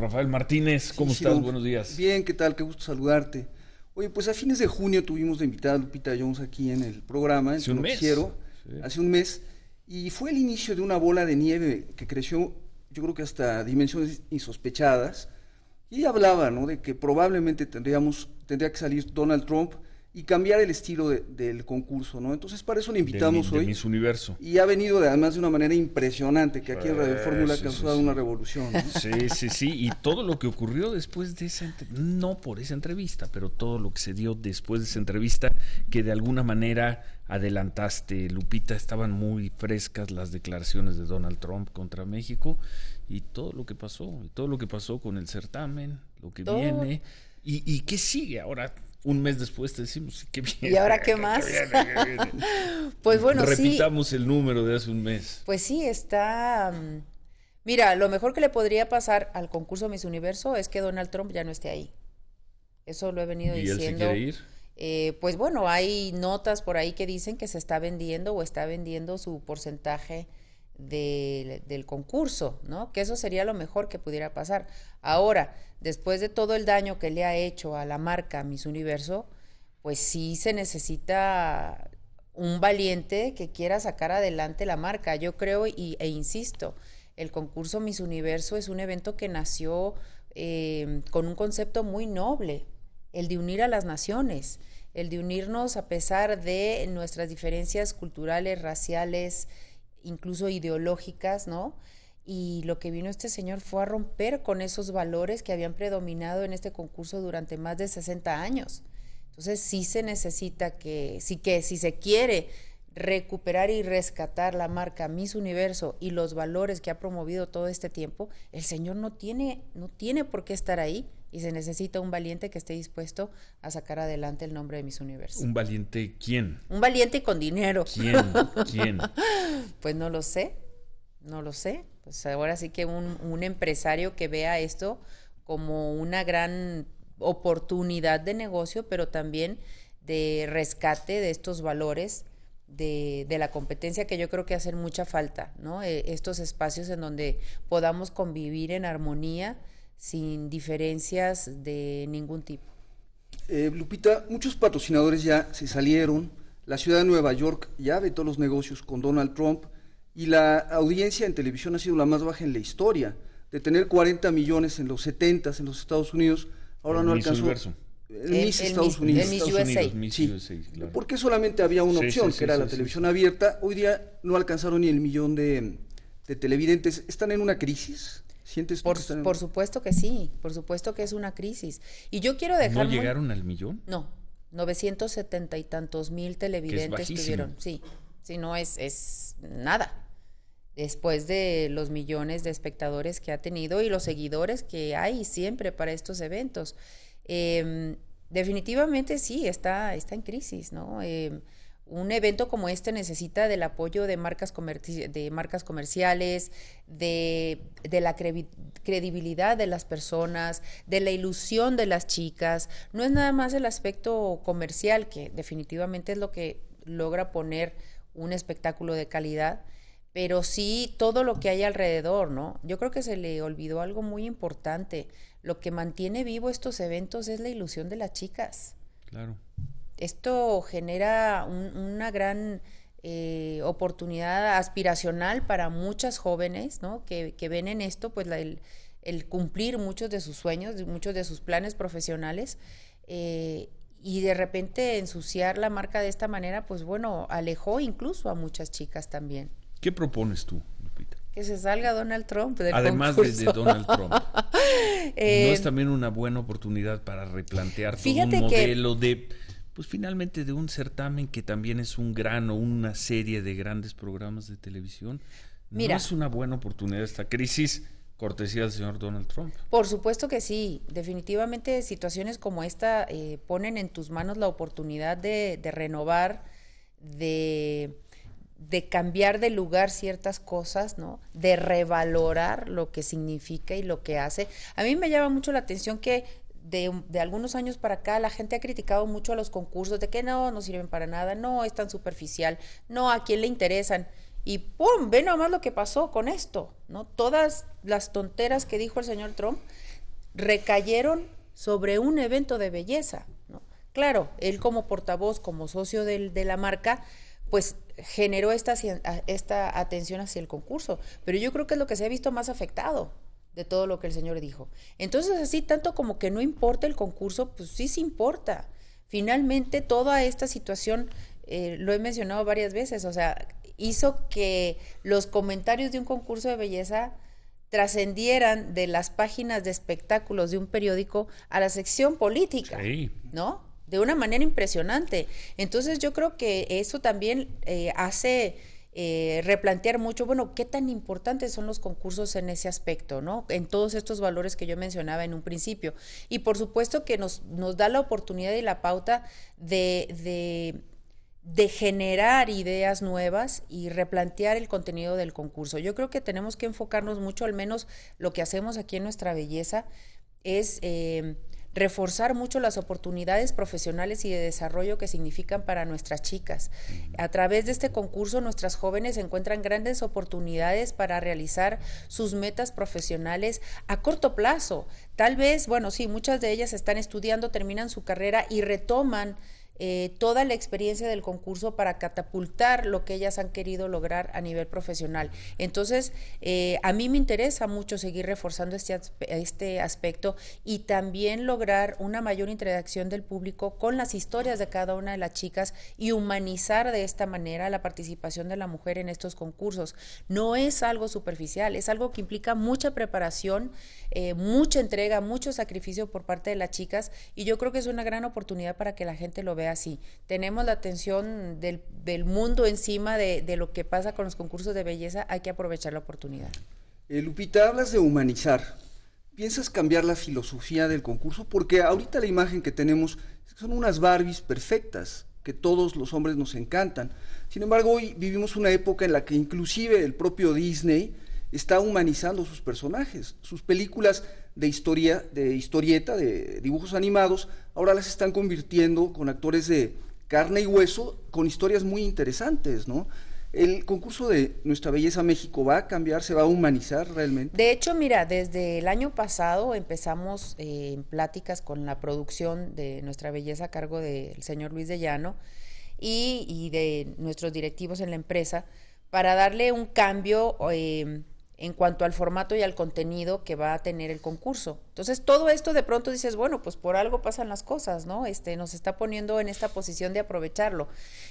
Rafael Martínez. ¿Cómo estás? Buenos días. Bien, ¿qué tal? Qué gusto saludarte. Oye, pues a fines de junio tuvimos de invitada a Lupita Jones aquí en el programa, hace un mes. hace un mes, y fue el inicio de una bola de nieve que creció, yo creo que hasta dimensiones insospechadas, y hablaba, De que probablemente tendríamos, tendría que salir Donald Trump y cambiar el estilo del concurso, ¿no? Entonces para eso le invitamos hoy. Universo. Y ha venido además de una manera impresionante, que aquí en Radio pues, Fórmula sí, una revolución. Sí, sí, sí, y todo lo que ocurrió después de esa, no por esa entrevista, pero todo lo que se dio después de esa entrevista, que de alguna manera adelantaste, Lupita, estaban muy frescas las declaraciones de Donald Trump contra México y todo lo que pasó, y todo lo que pasó con el certamen, lo que viene. Y, ¿Y qué sigue ahora? un mes después te decimos qué bien. ¿Y ahora qué más? pues bueno, Repitamos el número de hace un mes. Pues sí, está. Mm, mira, lo mejor que le podría pasar al concurso Miss Universo es que Donald Trump ya no esté ahí. Eso lo he venido diciendo. Él ir? Eh, pues bueno, hay notas por ahí que dicen que se está vendiendo o está vendiendo su porcentaje del concurso, ¿no? Que eso sería lo mejor que pudiera pasar. Ahora, después de todo el daño que le ha hecho a la marca Miss Universo, pues sí se necesita un valiente que quiera sacar adelante la marca. Yo creo e insisto, el concurso Miss Universo es un evento que nació eh, con un concepto muy noble, el de unir a las naciones, el de unirnos a pesar de nuestras diferencias culturales, raciales, incluso ideológicas, ¿no? Y lo que vino este señor fue a romper con esos valores que habían predominado en este concurso durante más de 60 años. Entonces sí se necesita que, sí que si se quiere recuperar y rescatar la marca Miss Universo y los valores que ha promovido todo este tiempo, el señor no tiene, no tiene por qué estar ahí y se necesita un valiente que esté dispuesto a sacar adelante el nombre de Mis Universos ¿Un valiente quién? Un valiente con dinero. ¿Quién? pues no lo sé, no lo sé. Pues ahora sí que un, empresario que vea esto como una gran oportunidad de negocio, pero también de rescate de estos valores de, de, la competencia que yo creo que hacen mucha falta, ¿no? Eh, estos espacios en donde podamos convivir en armonía sin diferencias de ningún tipo. Eh, Lupita, muchos patrocinadores ya se salieron. La ciudad de Nueva York ya vetó los negocios con Donald Trump y la audiencia en televisión ha sido la más baja en la historia. De tener 40 millones en los 70 en los Estados Unidos, ahora no alcanzó. En Estados Unidos. Miss Porque solamente había una opción, que era la televisión abierta. Hoy día no alcanzaron ni el millón de, de televidentes. ¿Están en una crisis? por, por supuesto que sí, por supuesto que es una crisis. Y yo quiero dejar... ¿No llegaron al millón? No, 970 y tantos mil televidentes tuvieron. Sí, si no es, es nada. Después de los millones de espectadores que ha tenido y los seguidores que hay siempre para estos eventos. Em, definitivamente sí, está, está en crisis, ¿no? Em, un evento como este necesita del apoyo de marcas, de marcas comerciales, de, la credibilidad de las personas, de la ilusión de las chicas. No es nada más el aspecto comercial, que definitivamente es lo que logra poner un espectáculo de calidad, pero sí todo lo que hay alrededor, ¿no? Yo creo que se le olvidó algo muy importante. Lo que mantiene vivo estos eventos es la ilusión de las chicas. Claro. Esto genera una gran eh, oportunidad aspiracional para muchas jóvenes ¿no? que, ven en esto pues el, cumplir muchos de sus sueños, muchos de sus planes profesionales. Eh, y de repente ensuciar la marca de esta manera, pues bueno, alejó incluso a muchas chicas también. ¿Qué propones tú, Lupita? Que se salga Donald Trump Además de, Donald Trump. ¿No es eh, también una buena oportunidad para replantear todo un modelo de pues finalmente de un certamen que también es un gran o una serie de grandes programas de televisión. no es una buena oportunidad esta crisis, cortesía del señor Donald Trump. Por supuesto que sí, definitivamente situaciones como esta eh, ponen en tus manos la oportunidad de, renovar, de, de cambiar de lugar ciertas cosas, ¿no? De revalorar lo que significa y lo que hace. A mí me llama mucho la atención que de, algunos años para acá la gente ha criticado mucho a los concursos de que no, no sirven para nada, no, es tan superficial, no, a quién le interesan. Y ¡pum! Ve nomás lo que pasó con esto, ¿no? Todas las tonteras que dijo el señor Trump recayeron sobre un evento de belleza, ¿no? Claro, él como portavoz, como socio de la marca, pues generó esta, esta atención hacia el concurso, pero yo creo que es lo que se ha visto más afectado, de todo lo que el Señor dijo. Entonces, así tanto como que no importa el concurso, pues sí se importa. Finalmente, toda esta situación, eh, lo he mencionado varias veces, o sea, hizo que los comentarios de un concurso de belleza trascendieran de las páginas de espectáculos de un periódico a la sección política, ¿no? De una manera impresionante. Entonces yo creo que eso también eh, hace eh, replantear mucho, bueno, qué tan importantes son los concursos en ese aspecto, ¿no? En todos estos valores que yo mencionaba en un principio. Y por supuesto que nos, nos da la oportunidad y la pauta de, generar ideas nuevas y replantear el contenido del concurso. Yo creo que tenemos que enfocarnos mucho, al menos lo que hacemos aquí en nuestra belleza, es eh, reforzar mucho las oportunidades profesionales y de desarrollo que significan para nuestras chicas. A través de este concurso, nuestras jóvenes encuentran grandes oportunidades para realizar sus metas profesionales a corto plazo. Tal vez, bueno, sí, muchas de ellas están estudiando, terminan su carrera y retoman eh, toda la experiencia del concurso para catapultar lo que ellas han querido lograr a nivel profesional. Entonces, eh, a mí me interesa mucho seguir reforzando este, este aspecto y también lograr una mayor interacción del público con las historias de cada una de las chicas y humanizar de esta manera la participación de la mujer en estos concursos. No es algo superficial, es algo que implica mucha preparación, eh, mucha entrega, mucho sacrificio por parte de las chicas y yo creo que es una gran oportunidad para que la gente lo vea así. Tenemos la atención del, mundo encima de, lo que pasa con los concursos de belleza, hay que aprovechar la oportunidad. Eh, Lupita, hablas de humanizar. ¿Piensas cambiar la filosofía del concurso? Porque ahorita la imagen que tenemos son unas Barbies perfectas, que todos los hombres nos encantan. Sin embargo, hoy vivimos una época en la que inclusive el propio Disney está humanizando sus personajes. Sus películas de historia, de historieta, de dibujos animados, ahora las están convirtiendo con actores de carne y hueso, con historias muy interesantes, ¿no? El concurso de Nuestra Belleza México va a cambiar, se va a humanizar realmente. De hecho, mira, desde el año pasado empezamos eh, en pláticas con la producción de Nuestra Belleza a cargo del señor Luis de Llano y, de nuestros directivos en la empresa para darle un cambio eh, en cuanto al formato y al contenido que va a tener el concurso. Entonces, todo esto de pronto dices, bueno, pues por algo pasan las cosas, ¿no? Este, nos está poniendo en esta posición de aprovecharlo.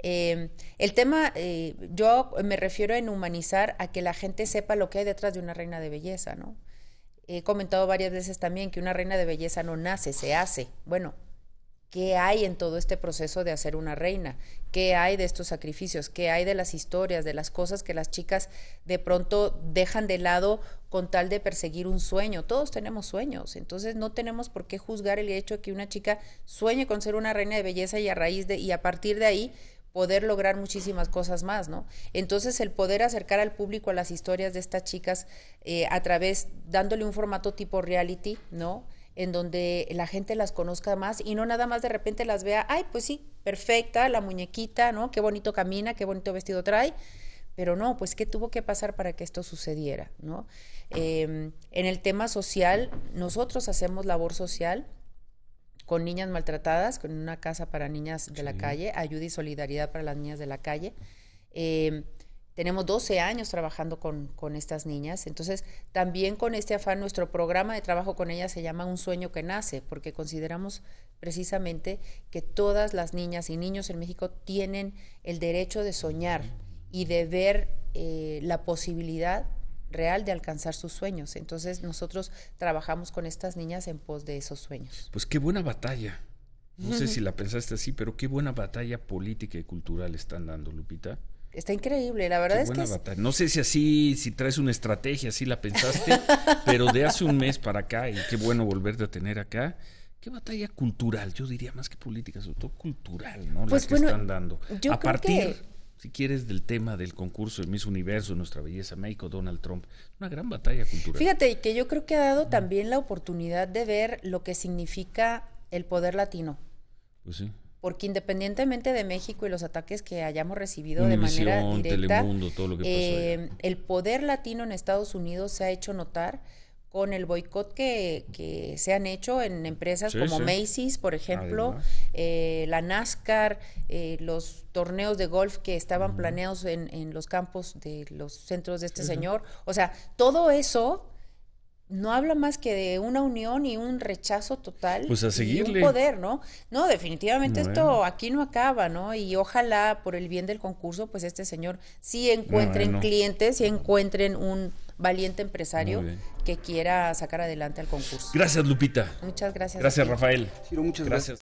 Eh, el tema, eh, yo me refiero en humanizar a que la gente sepa lo que hay detrás de una reina de belleza, ¿no? He comentado varias veces también que una reina de belleza no nace, se hace. Bueno, qué hay en todo este proceso de hacer una reina, qué hay de estos sacrificios, qué hay de las historias, de las cosas que las chicas de pronto dejan de lado con tal de perseguir un sueño. Todos tenemos sueños, entonces no tenemos por qué juzgar el hecho de que una chica sueñe con ser una reina de belleza y a raíz de y a partir de ahí poder lograr muchísimas cosas más, ¿no? Entonces el poder acercar al público a las historias de estas chicas eh, a través, dándole un formato tipo reality, ¿no? en donde la gente las conozca más y no nada más de repente las vea, ay, pues sí, perfecta, la muñequita, ¿no? Qué bonito camina, qué bonito vestido trae. Pero no, pues qué tuvo que pasar para que esto sucediera, ¿no? Em, en el tema social, nosotros hacemos labor social con niñas maltratadas, con una casa para niñas de la calle, ayuda y solidaridad para las niñas de la calle. Em, tenemos 12 años trabajando con, con, estas niñas, entonces también con este afán nuestro programa de trabajo con ellas se llama Un sueño que nace, porque consideramos precisamente que todas las niñas y niños en México tienen el derecho de soñar y de ver eh, la posibilidad real de alcanzar sus sueños. Entonces nosotros trabajamos con estas niñas en pos de esos sueños. Pues qué buena batalla. No sé si la pensaste así, pero qué buena batalla política y cultural están dando, Lupita. Está increíble, la verdad es que. Batalla. No sé si así, si traes una estrategia, si la pensaste, pero de hace un mes para acá, y qué bueno volverte a tener acá. ¿Qué batalla cultural? Yo diría más que política, sobre todo cultural, ¿no? Pues que están dando. a partir, si quieres, del tema del concurso de Miss Universo, Nuestra Belleza México, Donald Trump. Una gran batalla cultural. Fíjate que yo creo que ha dado también la oportunidad de ver lo que significa el poder latino. Pues sí porque independientemente de México y los ataques que hayamos recibido de manera directa, Telemundo, todo lo que eh, el poder latino en Estados Unidos se ha hecho notar con el boicot que, que, se han hecho en empresas como Macy's, por ejemplo, eh, la NASCAR, eh, los torneos de golf que estaban planeados en, los campos de los centros de este señor. O sea, todo eso no habla más que de una unión y un rechazo total. Pues a seguirle. un poder, ¿no? No, definitivamente esto aquí no acaba, ¿no? Y ojalá por el bien del concurso, pues este señor sí encuentren clientes, sí encuentren un valiente empresario que quiera sacar adelante al concurso. Gracias, Lupita. Muchas gracias. Gracias, Rafael. muchas gracias.